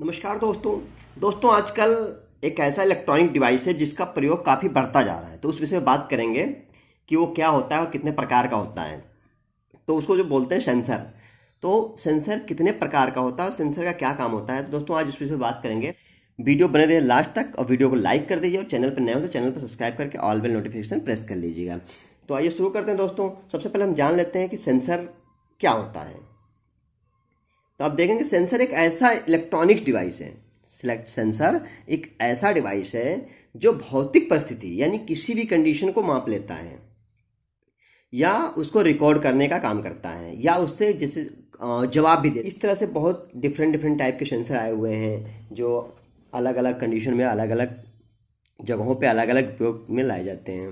नमस्कार दोस्तों दोस्तों आजकल एक ऐसा इलेक्ट्रॉनिक डिवाइस है जिसका प्रयोग काफ़ी बढ़ता जा रहा है तो उस विषय में बात करेंगे कि वो क्या होता है और कितने प्रकार का होता है तो उसको जो बोलते हैं सेंसर तो सेंसर कितने प्रकार का होता है और सेंसर का क्या काम होता है तो दोस्तों आज उस विषय में बात करेंगे वीडियो बने रहे लास्ट तक और वीडियो को लाइक कर दीजिए और चैनल पर नए हो तो चैनल पर सब्सक्राइब करके ऑल बेल नोटिफिकेशन प्रेस कर लीजिएगा तो आइए शुरू करते हैं दोस्तों सबसे पहले हम जान लेते हैं कि सेंसर क्या होता है तो आप देखेंगे सेंसर एक ऐसा इलेक्ट्रॉनिक डिवाइस है सिलेक्ट सेंसर एक ऐसा डिवाइस है जो भौतिक परिस्थिति यानी किसी भी कंडीशन को माप लेता है या उसको रिकॉर्ड करने का काम करता है या उससे जैसे जवाब भी दे इस तरह से बहुत डिफरेंट डिफरेंट टाइप के सेंसर आए हुए हैं जो अलग अलग कंडीशन में अलग अलग जगहों पे अलग अलग उपयोग में लाए जाते हैं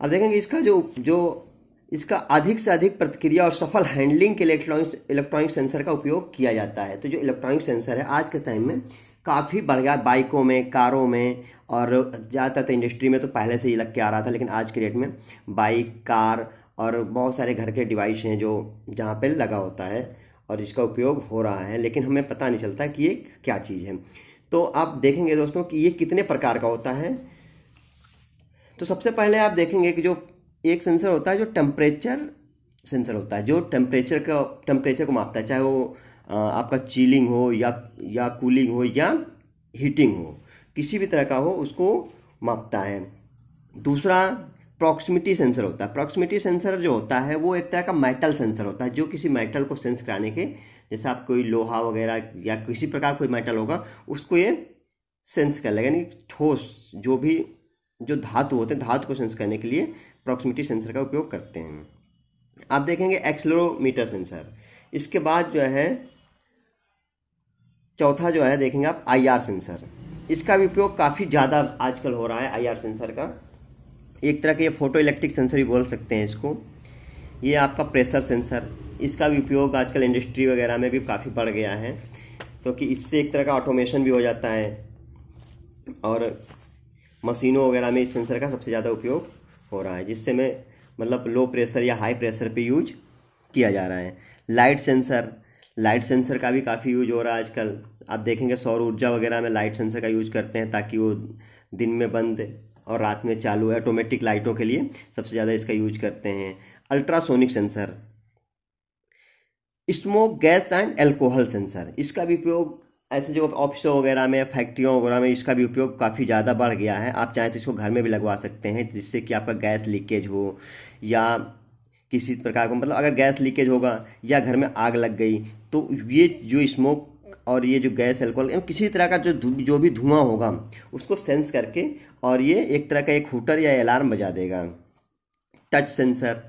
अब देखेंगे इसका जो जो इसका अधिक से अधिक प्रतिक्रिया और सफल हैंडलिंग के लिए इलेक्ट्रॉनिक इलेक्ट्रॉनिक सेंसर का उपयोग किया जाता है तो जो इलेक्ट्रॉनिक सेंसर है आज के टाइम में काफ़ी बढ़ गया बाइकों में कारों में और ज़्यादातर तो इंडस्ट्री में तो पहले से ही लग के आ रहा था लेकिन आज के डेट में बाइक कार और बहुत सारे घर के डिवाइस हैं जो जहाँ पर लगा होता है और इसका उपयोग हो रहा है लेकिन हमें पता नहीं चलता कि ये क्या चीज़ है तो आप देखेंगे दोस्तों कि ये कितने प्रकार का होता है तो सबसे पहले आप देखेंगे कि जो एक सेंसर होता है जो टेम्परेचर सेंसर होता है जो टेम्परेचर का टेम्परेचर को मापता है चाहे वो आपका चीलिंग हो या या कूलिंग हो या हीटिंग हो किसी भी तरह का हो उसको मापता है दूसरा प्रॉक्सिमिटी सेंसर होता है प्रॉक्सिमिटी सेंसर जो होता है वो एक तरह का मेटल सेंसर होता है जो किसी मेटल को सेंस कराने के जैसे आप कोई लोहा वगैरह या किसी प्रकार कोई मेटल होगा उसको ये सेंस कर लेगा यानी ठोस जो भी जो धातु होते हैं धातु को सेंस करने के लिए प्रॉक्सिमिटी सेंसर का उपयोग करते हैं आप देखेंगे एक्सलोमीटर सेंसर इसके बाद जो है चौथा जो है देखेंगे आप आईआर सेंसर इसका भी उपयोग काफ़ी ज़्यादा आजकल हो रहा है आईआर सेंसर का एक तरह के फोटो इलेक्ट्रिक सेंसर भी बोल सकते हैं इसको ये आपका प्रेशर सेंसर इसका भी उपयोग आजकल इंडस्ट्री वगैरह में भी काफ़ी बढ़ गया है क्योंकि तो इससे एक तरह का ऑटोमेशन भी हो जाता है और मशीनों वगैरह में इस सेंसर का सबसे ज़्यादा उपयोग हो रहा है जिससे में मतलब लो प्रेशर या हाई प्रेशर पे यूज किया जा रहा है लाइट सेंसर लाइट सेंसर का भी काफ़ी यूज हो रहा है आजकल आप देखेंगे सौर ऊर्जा वगैरह में लाइट सेंसर का यूज करते हैं ताकि वो दिन में बंद और रात में चालू है ऑटोमेटिक लाइटों के लिए सबसे ज़्यादा इसका यूज करते हैं ultrasonic sensor smoke gas and alcohol sensor इसका भी उपयोग ऐसे जो ऑफिसों वगैरह में फैक्ट्रियों वगैरह में इसका भी उपयोग काफ़ी ज़्यादा बढ़ गया है आप चाहें तो इसको घर में भी लगवा सकते हैं जिससे कि आपका गैस लीकेज हो या किसी प्रकार का मतलब अगर गैस लीकेज होगा या घर में आग लग गई तो ये जो स्मोक और ये जो गैस एल्कोहल किसी तरह का जो जो भी धुआं होगा उसको सेंस करके और ये एक तरह का एक हुटर या अलार्म बजा देगा touch sensor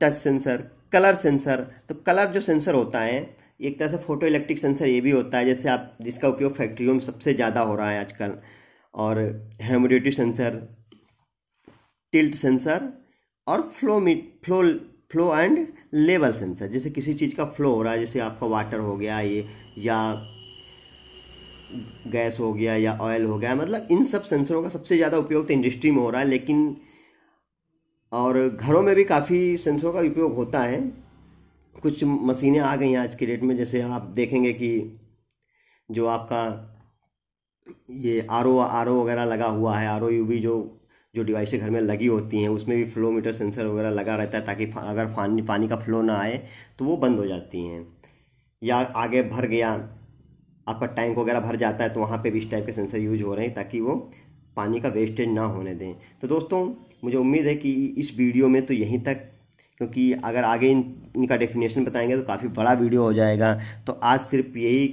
touch sensor colour sensor तो कलर जो सेंसर होता है एक तरह से फोटो इलेक्ट्रिक सेंसर ये भी होता है जैसे आप जिसका उपयोग फैक्ट्रियों में सबसे ज़्यादा हो रहा है आजकल और हेमोडिटी सेंसर टिल्ट सेंसर और flow meet flow flow and level sensor जैसे किसी चीज़ का फ्लो हो रहा है जैसे आपका वाटर हो गया ये या गैस हो गया या ऑयल हो गया मतलब इन सब सेंसरों का सबसे ज़्यादा उपयोग तो इंडस्ट्री में हो रहा है लेकिन और घरों में भी काफ़ी सेंसरों का उपयोग होता है कुछ मशीनें आ गई हैं आज के डेट में जैसे आप देखेंगे कि जो आपका ये आर ओ आर ओ वगैरह लगा हुआ है आर ओ यू भी जो जो डिवाइसें घर में लगी होती हैं उसमें भी फ्लो मीटर सेंसर वगैरह लगा रहता है ताकि अगर पानी पानी का फ्लो ना आए तो वो बंद हो जाती हैं या आगे भर गया आपका टैंक वगैरह भर जाता है तो वहाँ पे भी इस टाइप के सेंसर यूज हो रहे हैं ताकि वो पानी का वेस्टेज ना होने दें तो दोस्तों मुझे उम्मीद है कि इस वीडियो में तो यहीं तक क्योंकि अगर आगे इन इनका डेफिनेशन बताएंगे तो काफ़ी बड़ा वीडियो हो जाएगा तो आज सिर्फ यही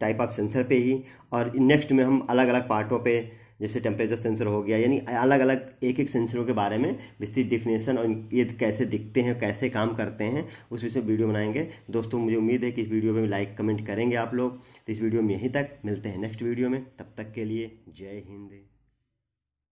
टाइप ऑफ सेंसर पे ही और नेक्स्ट में हम अलग अलग पार्टों पे जैसे टेम्परेचर सेंसर हो गया यानी अलग अलग एक एक सेंसरों के बारे में विस्तृत डिफिनेशन और ये कैसे दिखते हैं कैसे काम करते हैं उस विषय वीडियो बनाएंगे दोस्तों मुझे उम्मीद है कि इस वीडियो में लाइक कमेंट करेंगे आप लोग तो इस वीडियो में यहीं तक मिलते हैं नेक्स्ट वीडियो में तब तक के लिए जय हिंद